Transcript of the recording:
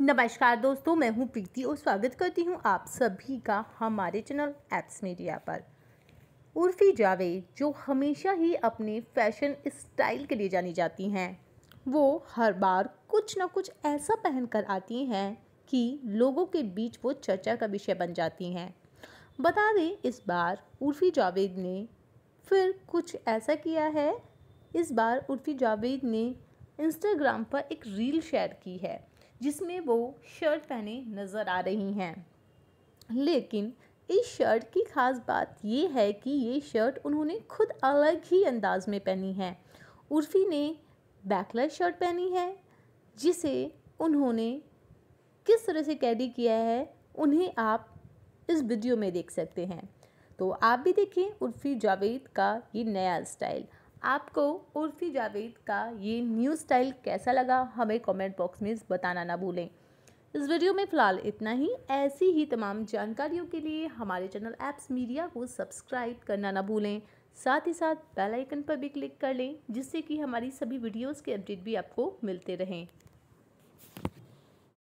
नमस्कार दोस्तों मैं हूं प्रीति और स्वागत करती हूं आप सभी का हमारे चैनल एप्स मीडिया पर उर्फी जावेद जो हमेशा ही अपने फैशन स्टाइल के लिए जानी जाती हैं वो हर बार कुछ ना कुछ ऐसा पहन कर आती हैं कि लोगों के बीच वो चर्चा का विषय बन जाती हैं बता दें इस बार उर्फी जावेद ने फिर कुछ ऐसा किया है इस बार उर्फी जावेद ने इंस्टाग्राम पर एक रील शेयर की है जिसमें वो शर्ट पहने नज़र आ रही हैं लेकिन इस शर्ट की ख़ास बात ये है कि ये शर्ट उन्होंने खुद अलग ही अंदाज में पहनी है उर्फी ने बैकलेस शर्ट पहनी है जिसे उन्होंने किस तरह से कैरी किया है उन्हें आप इस वीडियो में देख सकते हैं तो आप भी देखें उर्फी जावेद का ये नया स्टाइल आपको उर्फी जावेद का ये न्यू स्टाइल कैसा लगा हमें कमेंट बॉक्स में बताना ना भूलें इस वीडियो में फ़िलहाल इतना ही ऐसी ही तमाम जानकारियों के लिए हमारे चैनल ऐप्स मीडिया को सब्सक्राइब करना ना भूलें साथ ही साथ बेल आइकन पर भी क्लिक कर लें जिससे कि हमारी सभी वीडियोस के अपडेट भी आपको मिलते रहें